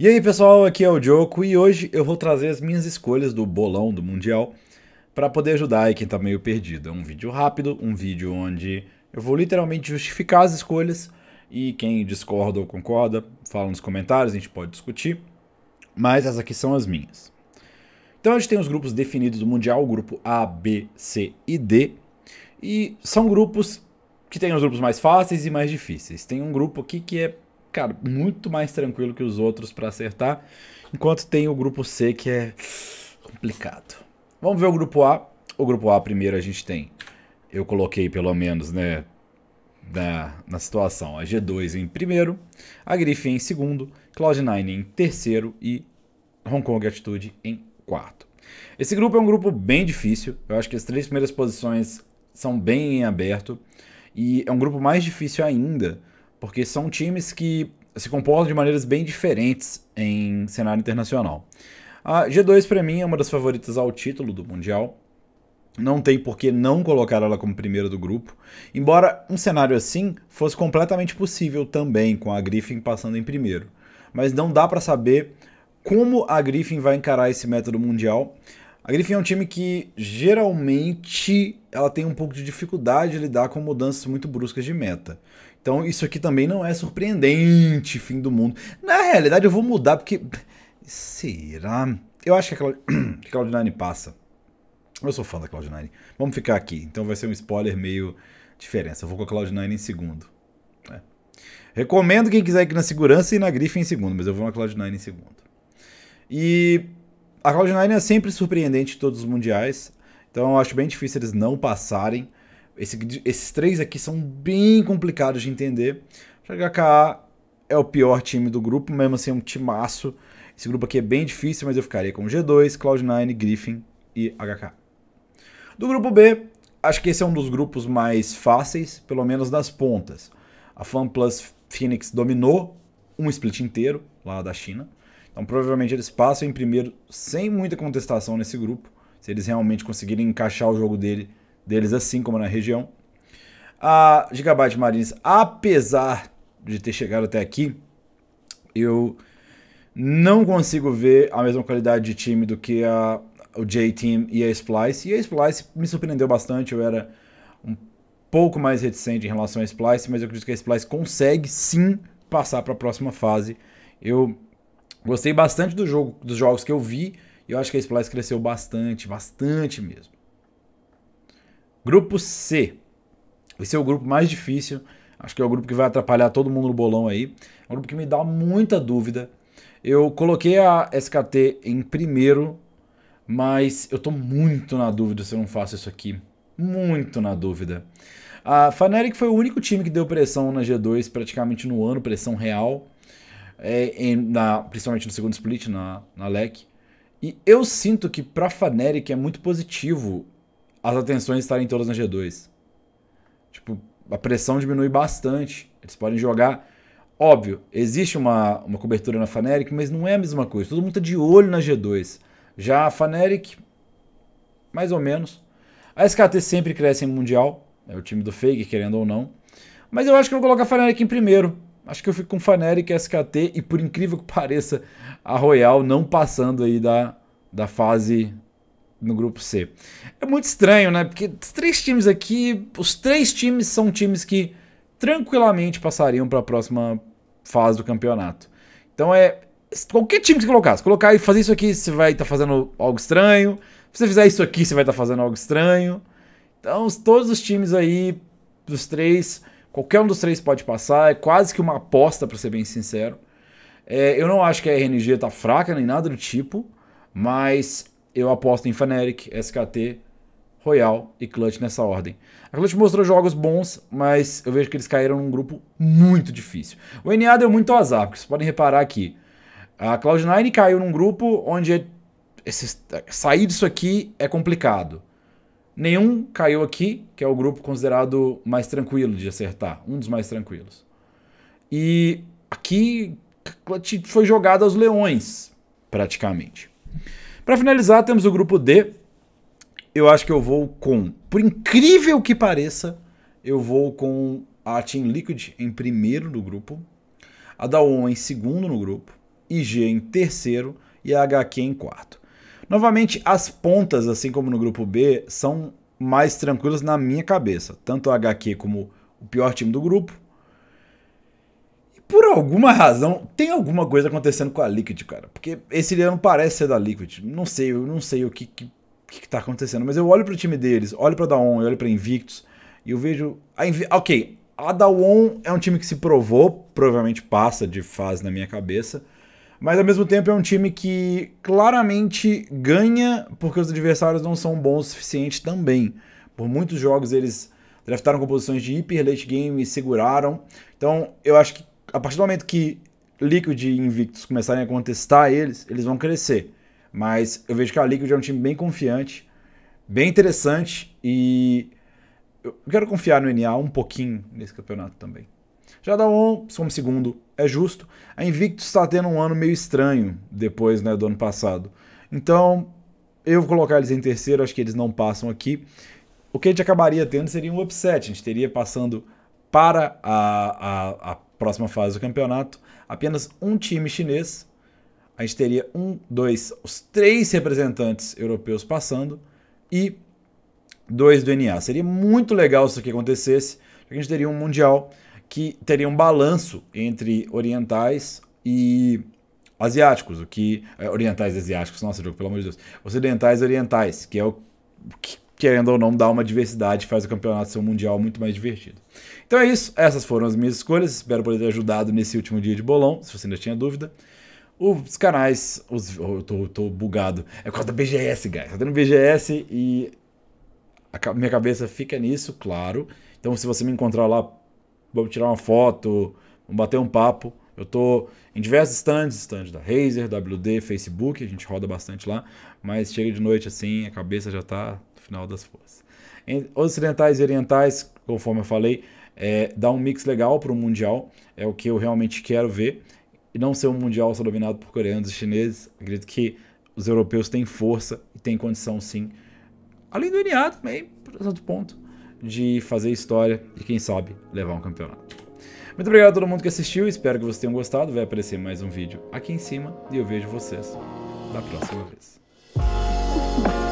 E aí pessoal, aqui é o Joko e hoje eu vou trazer as minhas escolhas do bolão do Mundial para poder ajudar aí quem tá meio perdido. É um vídeo rápido, um vídeo onde eu vou literalmente justificar as escolhas e quem discorda ou concorda, fala nos comentários, a gente pode discutir, mas essas aqui são as minhas. Então a gente tem os grupos definidos do Mundial, o grupo A, B, C e D, e são grupos que tem os grupos mais fáceis e mais difíceis. Tem um grupo aqui que é, cara, muito mais tranquilo que os outros para acertar, enquanto tem o grupo C que é complicado. Vamos ver o grupo A. O grupo A primeiro a gente tem, eu coloquei pelo menos, né, na, na situação, a G2 em primeiro, a Griffin em segundo, Cloud9 em terceiro e Hong Kong Attitude em quarto. Esse grupo é um grupo bem difícil, eu acho que as três primeiras posições são bem em aberto. E é um grupo mais difícil ainda, porque são times que se comportam de maneiras bem diferentes em cenário internacional. A G2 para mim é uma das favoritas ao título do Mundial. Não tem por que não colocar ela como primeira do grupo, embora um cenário assim fosse completamente possível também com a Griffin passando em primeiro. Mas não dá para saber como a Griffin vai encarar esse método mundial, a Griffin é um time que geralmente ela tem um pouco de dificuldade de lidar com mudanças muito bruscas de meta. Então isso aqui também não é surpreendente, fim do mundo. Na realidade eu vou mudar porque será? Eu acho que a, Cla que a Cloud9 passa. Eu sou fã da Cloud9. Vamos ficar aqui. Então vai ser um spoiler meio diferença. Eu vou com a Cloud9 em segundo. É. Recomendo quem quiser ir na segurança e na Griffin em segundo, mas eu vou na Cloud9 em segundo. E a Cloud9 é sempre surpreendente em todos os mundiais, então eu acho bem difícil eles não passarem. Esse, esses três aqui são bem complicados de entender. O HKA é o pior time do grupo, mesmo assim é um timaço. Esse grupo aqui é bem difícil, mas eu ficaria com G2, Cloud9, Griffin e HK. Do grupo B, acho que esse é um dos grupos mais fáceis, pelo menos das pontas. A FunPlus Phoenix dominou um split inteiro lá da China. Então provavelmente eles passam em primeiro sem muita contestação nesse grupo, se eles realmente conseguirem encaixar o jogo dele, deles assim como na região. A Gigabyte Marines, apesar de ter chegado até aqui, eu não consigo ver a mesma qualidade de time do que a, o J-Team e a Splice. E a Splice me surpreendeu bastante, eu era um pouco mais reticente em relação à Splice, mas eu acredito que a Splice consegue sim passar para a próxima fase. Eu Gostei bastante do jogo, dos jogos que eu vi. E eu acho que a Splice cresceu bastante, bastante mesmo. Grupo C. Esse é o grupo mais difícil. Acho que é o grupo que vai atrapalhar todo mundo no bolão aí. É um grupo que me dá muita dúvida. Eu coloquei a SKT em primeiro, mas eu tô muito na dúvida se eu não faço isso aqui. Muito na dúvida. A Fnatic foi o único time que deu pressão na G2 praticamente no ano, pressão real é, em, na, principalmente no segundo split, na, na LEC. E eu sinto que pra Fnatic é muito positivo as atenções estarem todas na G2. Tipo, a pressão diminui bastante. Eles podem jogar. Óbvio, existe uma, uma cobertura na Fnatic, mas não é a mesma coisa. Todo mundo tá de olho na G2. Já a Fnatic, mais ou menos. A SKT sempre cresce em Mundial. É o time do Fake, querendo ou não. Mas eu acho que eu vou colocar a Fnatic em primeiro. Acho que eu fico com Faneric, SKT e, por incrível que pareça, a Royal não passando aí da, da fase no grupo C. É muito estranho, né? Porque os três times aqui, os três times são times que tranquilamente passariam para a próxima fase do campeonato. Então é qualquer time que você colocar, se colocar e fazer isso aqui, você vai estar tá fazendo algo estranho. Se você fizer isso aqui, você vai estar tá fazendo algo estranho. Então todos os times aí, dos três Qualquer um dos três pode passar, é quase que uma aposta, para ser bem sincero. É, eu não acho que a RNG tá fraca nem nada do tipo, mas eu aposto em Fnatic, SKT, Royal e Clutch nessa ordem. A Clutch mostrou jogos bons, mas eu vejo que eles caíram num grupo muito difícil. O NA deu muito azar, porque vocês podem reparar aqui. A Cloud9 caiu num grupo onde é- esse, sair disso aqui é complicado. Nenhum caiu aqui, que é o grupo considerado mais tranquilo de acertar, um dos mais tranquilos. E aqui foi jogado aos leões, praticamente. Para finalizar, temos o grupo D. Eu acho que eu vou com, por incrível que pareça, eu vou com a Team Liquid em primeiro no grupo, a Daon em segundo no grupo, IG em terceiro e a HQ em quarto. Novamente, as pontas, assim como no grupo B, são mais tranquilas na minha cabeça. Tanto o HQ como o pior time do grupo. E por alguma razão, tem alguma coisa acontecendo com a Liquid, cara. Porque esse não parece ser da Liquid. Não sei, eu não sei o que, que, que tá acontecendo. Mas eu olho pro time deles, olho pra Daon, olho pra Invictus. E eu vejo. A Invi ok, a Dawon é um time que se provou, provavelmente passa de fase na minha cabeça. Mas ao mesmo tempo é um time que claramente ganha porque os adversários não são bons o suficiente também. Por muitos jogos eles draftaram composições de hiper late game e seguraram. Então eu acho que a partir do momento que Liquid e Invictus começarem a contestar eles, eles vão crescer. Mas eu vejo que a Liquid é um time bem confiante, bem interessante e eu quero confiar no NA um pouquinho nesse campeonato também. Já dá um somos segundo, é justo. A Invictus está tendo um ano meio estranho depois né, do ano passado. Então, eu vou colocar eles em terceiro, acho que eles não passam aqui. O que a gente acabaria tendo seria um upset, a gente teria passando para a, a, a próxima fase do campeonato apenas um time chinês. A gente teria um, dois, os três representantes europeus passando e dois do NA. Seria muito legal se isso aqui acontecesse, a gente teria um Mundial que teria um balanço entre orientais e asiáticos, o que é, orientais e asiáticos, nossa, jogo, pelo amor de Deus, ocidentais e orientais, que é o que querendo ou não dá uma diversidade, faz o campeonato ser um mundial muito mais divertido. Então é isso, essas foram as minhas escolhas, espero poder ter ajudado nesse último dia de bolão, se você ainda tinha dúvida. Os canais, os, eu tô, tô bugado, é por causa da BGS, guys, tá tendo BGS e a minha cabeça fica nisso, claro. Então se você me encontrar lá, vamos tirar uma foto, vamos bater um papo. Eu tô em diversos stands, stands da Razer, WD, Facebook, a gente roda bastante lá, mas chega de noite assim, a cabeça já tá no final das forças. Em ocidentais e orientais, conforme eu falei, é, dá um mix legal para o mundial, é o que eu realmente quero ver. E não ser um mundial só dominado por coreanos e chineses, acredito que os europeus têm força e têm condição sim. Além do NA também, por outro ponto de fazer história e, quem sabe, levar um campeonato. Muito obrigado a todo mundo que assistiu, espero que vocês tenham gostado. Vai aparecer mais um vídeo aqui em cima e eu vejo vocês da próxima vez.